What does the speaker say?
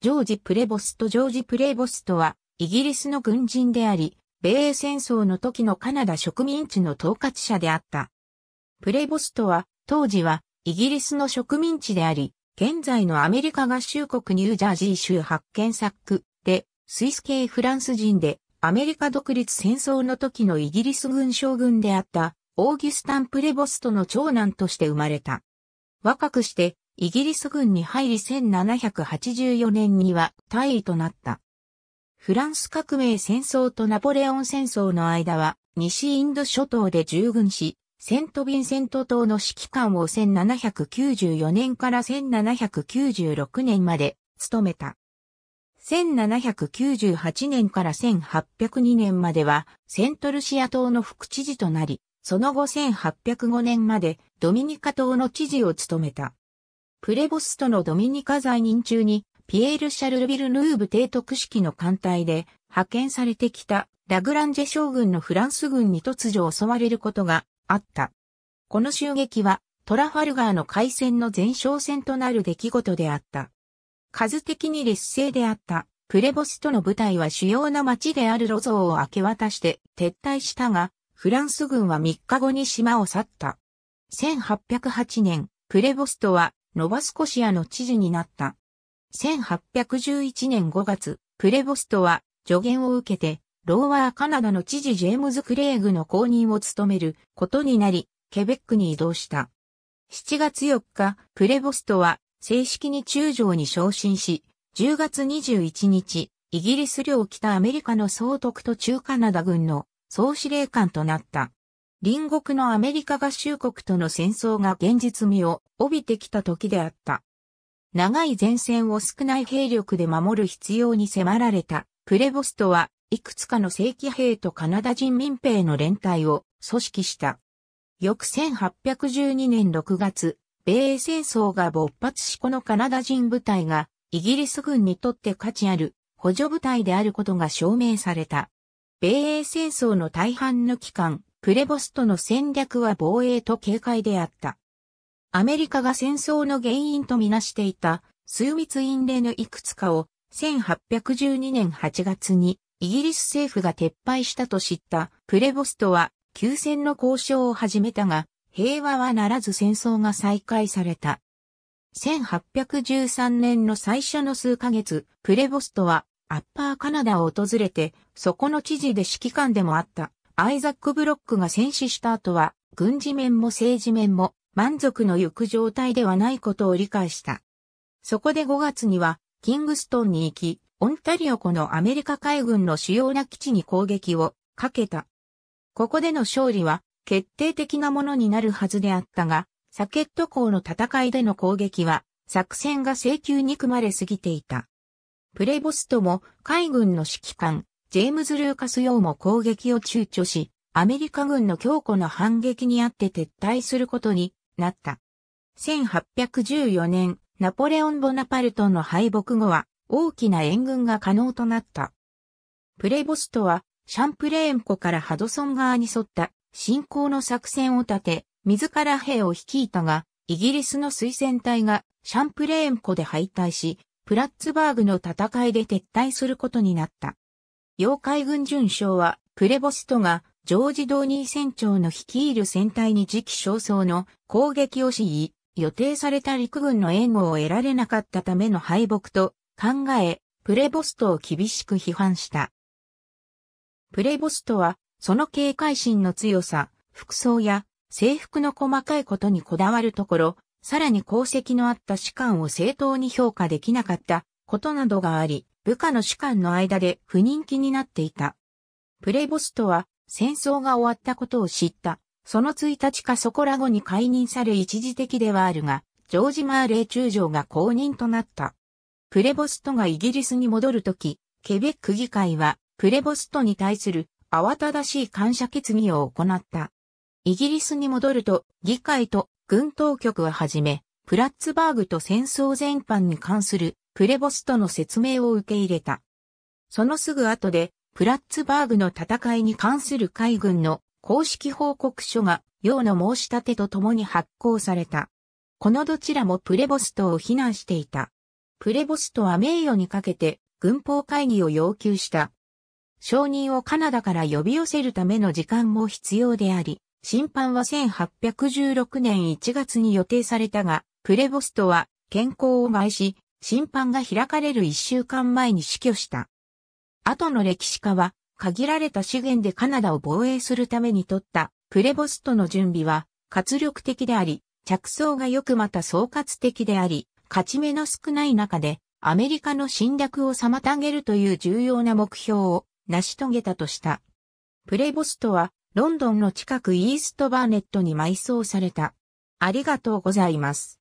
ジョージ・プレボストジョージ・プレボストは、イギリスの軍人であり、米英戦争の時のカナダ植民地の統括者であった。プレボストは、当時は、イギリスの植民地であり、現在のアメリカ合衆国ニュージャージー州発見作区で、スイス系フランス人で、アメリカ独立戦争の時のイギリス軍将軍であった、オーギュスタン・プレボストの長男として生まれた。若くして、イギリス軍に入り1784年には大位となった。フランス革命戦争とナポレオン戦争の間は、西インド諸島で従軍し、セントビンセント島の指揮官を1794年から1796年まで務めた。1798年から1802年までは、セントルシア島の副知事となり、その後1805年までドミニカ島の知事を務めた。プレボストのドミニカ在任中に、ピエール・シャルル・ビルヌーブ提督式の艦隊で派遣されてきたラグランジェ将軍のフランス軍に突如襲われることがあった。この襲撃はトラファルガーの海戦の前哨戦となる出来事であった。数的に劣勢であったプレボストの部隊は主要な町であるロゾーを明け渡して撤退したが、フランス軍は3日後に島を去った。1808年、プレボストはノバスコシアの知事になった。1811年5月、プレボストは助言を受けて、ローワーカナダの知事ジェームズ・クレーグの後任を務めることになり、ケベックに移動した。7月4日、プレボストは正式に中将に昇進し、10月21日、イギリス領北アメリカの総督と中カナダ軍の総司令官となった。隣国のアメリカ合衆国との戦争が現実味を帯びてきた時であった。長い前線を少ない兵力で守る必要に迫られたプレボストはいくつかの正規兵とカナダ人民兵の連帯を組織した。翌1812年6月、米英戦争が勃発しこのカナダ人部隊がイギリス軍にとって価値ある補助部隊であることが証明された。米英戦争の大半の期間、プレボストの戦略は防衛と警戒であった。アメリカが戦争の原因とみなしていた、枢密院令のいくつかを、1812年8月に、イギリス政府が撤廃したと知ったプレボストは、休戦の交渉を始めたが、平和はならず戦争が再開された。1813年の最初の数ヶ月、プレボストはアッパーカナダを訪れて、そこの知事で指揮官でもあった。アイザック・ブロックが戦死した後は、軍事面も政治面も満足の行く状態ではないことを理解した。そこで5月には、キングストンに行き、オンタリオ湖のアメリカ海軍の主要な基地に攻撃をかけた。ここでの勝利は決定的なものになるはずであったが、サケット港の戦いでの攻撃は作戦が請求に組まれすぎていた。プレボストも海軍の指揮官、ジェームズ・ルーカス・ヨーも攻撃を躊躇し、アメリカ軍の強固な反撃にあって撤退することになった。1814年、ナポレオン・ボナパルトの敗北後は、大きな援軍が可能となった。プレボストは、シャンプレーン湖からハドソン側に沿った進攻の作戦を立て、自ら兵を率いたが、イギリスの推薦隊がシャンプレーン湖で敗退し、プラッツバーグの戦いで撤退することになった。妖怪軍巡将は、プレボストが、ジョージ・ドーニー船長の率いる船隊に時期尚早の攻撃をしい、予定された陸軍の援護を得られなかったための敗北と考え、プレボストを厳しく批判した。プレボストは、その警戒心の強さ、服装や制服の細かいことにこだわるところ、さらに功績のあった士官を正当に評価できなかったことなどがあり、部下の主官の間で不人気になっていた。プレボストは戦争が終わったことを知った。その1日かそこら後に解任され一時的ではあるが、ジョージ・マーレー中将が公認となった。プレボストがイギリスに戻るとき、ケベック議会は、プレボストに対する慌ただしい感謝決議を行った。イギリスに戻ると、議会と軍当局をはじめ、プラッツバーグと戦争全般に関するプレボストの説明を受け入れた。そのすぐ後で、プラッツバーグの戦いに関する海軍の公式報告書が、要の申し立てとともに発行された。このどちらもプレボストを非難していた。プレボストは名誉にかけて軍法会議を要求した。承認をカナダから呼び寄せるための時間も必要であり、審判は1816年1月に予定されたが、プレボストは健康を害し、審判が開かれる一週間前に死去した。後の歴史家は、限られた資源でカナダを防衛するために取ったプレボストの準備は活力的であり、着想がよくまた総括的であり、勝ち目の少ない中でアメリカの侵略を妨げるという重要な目標を成し遂げたとした。プレボストはロンドンの近くイーストバーネットに埋葬された。ありがとうございます。